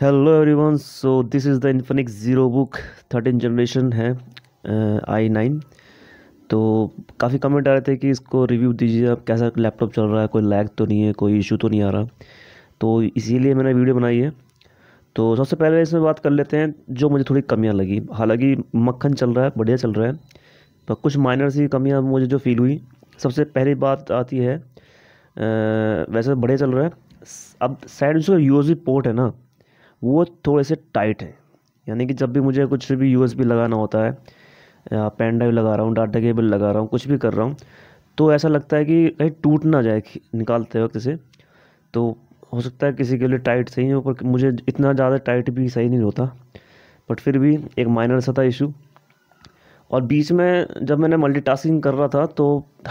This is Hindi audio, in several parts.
hello everyone so this is the Infinix zero book thirteen generation है आई uh, नाइन तो काफ़ी कमेंट आ रहे थे कि इसको रिव्यू दीजिए आप कैसा लैपटॉप चल रहा है कोई लैग तो नहीं है कोई इशू तो नहीं आ रहा तो इसीलिए मैंने वीडियो बनाई है तो सबसे पहले इसमें बात कर लेते हैं जो मुझे थोड़ी कमियाँ लगी हालांकि मक्खन चल रहा है बढ़िया चल रहा है पर कुछ माइनर सी कमियाँ मुझे जो फील हुई सबसे पहली बात आती है आ, uh, वैसे बढ़िया चल रहा है अब साइड जो यू पोर्ट है ना वो थोड़े से टाइट हैं यानी कि जब भी मुझे कुछ भी यू लगाना होता है या पेन ड्राइव लगा रहा हूँ डाटा केबल लगा रहा हूँ कुछ भी कर रहा हूँ तो ऐसा लगता है कि कहीं टूट ना जाए निकालते वक्त इसे तो हो सकता है किसी के लिए टाइट सही हो पर मुझे इतना ज़्यादा टाइट भी सही नहीं होता बट फिर भी एक माइनर सा था इशू और बीच में जब मैंने मल्टीटास्किंग कर रहा था तो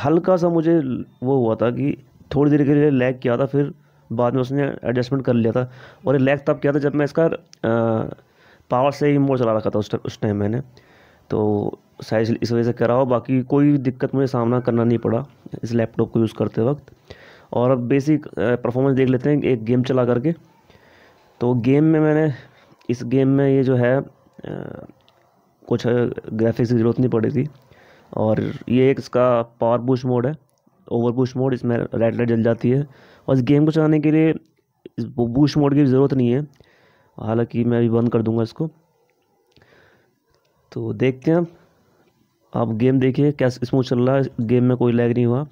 हल्का सा मुझे वो हुआ था कि थोड़ी देर के लिए लैग किया था फिर बाद में उसने एडजस्टमेंट कर लिया था और ये लैग तब किया था जब मैं इसका पावर से ही मोड चला रखा था उस टाइम मैंने तो साइज इस वजह से कह रहा हो बाकी कोई दिक्कत मुझे सामना करना नहीं पड़ा इस लैपटॉप को यूज़ करते वक्त और अब बेसिक परफॉर्मेंस देख लेते हैं एक गेम चला करके तो गेम में मैंने इस गेम में ये जो है कुछ ग्राफिक्स की ज़रूरत नहीं पड़ी थी और ये एक इसका पावर बूस्ट मोड है ओवर बूस्ट मोड इसमें रेड लाइट जल जाती है और इस गेम को चलाने के लिए बूश मोड की ज़रूरत नहीं है हालांकि मैं अभी बंद कर दूंगा इसको तो देखते हैं आप गेम देखिए क्या स्मूथ चल रहा है गेम में कोई लैग नहीं हुआ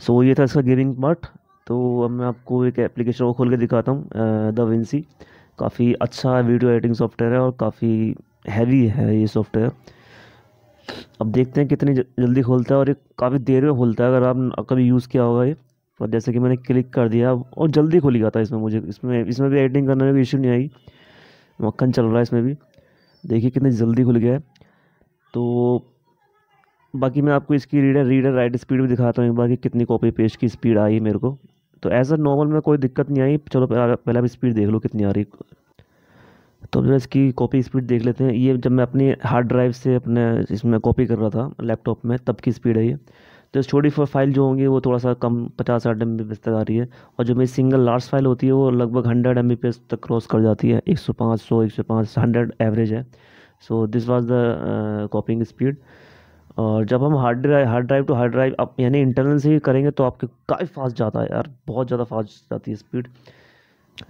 सो so, ये था इसका गेमिंग पार्ट तो अब मैं आपको एक एप्लीकेशन को खोल के दिखाता हूँ द विंसी काफ़ी अच्छा वीडियो एडिटिंग सॉफ्टवेयर है और काफ़ी हैवी है ये सॉफ्टवेयर अब देखते हैं कितनी जल्दी खोलता है और ये काफ़ी देर में खोलता है अगर आप कभी यूज़ किया होगा ये और जैसे कि मैंने क्लिक कर दिया और जल्दी खोली गया था इसमें मुझे इसमें इसमें भी एडिटिंग करने में कोई इशू नहीं आई मक्खन चल रहा है इसमें भी देखिए कितनी जल्दी खुल गया है तो बाकी मैं आपको इसकी रीडर रीडर राइट स्पीड भी दिखाता हूँ एक बार कि कितनी कॉपी पेज की स्पीड आई मेरे को तो एज अ नॉर्मल में कोई दिक्कत नहीं आई चलो पहले आप स्पीड देख लो कितनी आ रही तो अब जो इसकी कॉपी स्पीड देख लेते हैं ये जब मैं अपनी हार्ड ड्राइव से अपने इसमें कॉपी कर रहा था लैपटॉप में तब की स्पीड है ये तो छोटी फाइल जो होंगी वो थोड़ा सा कम पचास साठ एम बी तक आ रही है और जो मेरी सिंगल लार्ज फाइल होती है वो लगभग हंड्रेड एम बी तक क्रॉस कर जाती है एक सौ पाँच सौ एक सौ पाँच हंड्रेड एवरेज है so this was the copying speed और जब हम hard drive hard drive to hard drive आप यानी इंटरनल से करेंगे तो आपके काफ़ी फास्ट जाता है यार बहुत ज़्यादा फास्ट जाती है स्पीड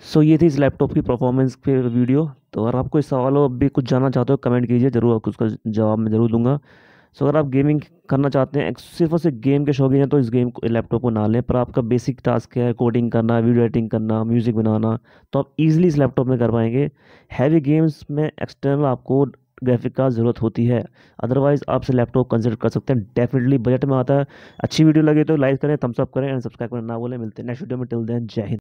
सो so, ये थी इस लैपटॉप की परफॉर्मेंस पे वीडियो तो अगर आप कोई सवाल हो अब भी कुछ जानना चाहते हो कमेंट कीजिए ज़रूर आपको उसका जवाब मैं ज़रूर दूंगा सो so, अगर आप गेमिंग करना चाहते हैं सिर्फ और सिर्फ गेम के शौकीन हैं तो इस गेम को लैपटॉप को ना लें पर आपका बेसिक टास्क है कोडिंग करना वीडियो एडिटिंग करना म्यूज़िक बनाना तो आप इजीली इस लैपटॉप में कर पाएंगे हैवी गेम्स में एक्सटर्नल आपको ग्राफिक का ज़रूरत होती है अदरवाइज़ आप से लैपटॉप कंसिडर कर सकते हैं डेफिनेटली बजट में आता है अच्छी वीडियो लगे तो लाइक करें थम्सअप करें एंड सब्सक्राइब करें ना बोले मिलते हैं नेक्स्ट वीडियो में टिल देन जय हिंद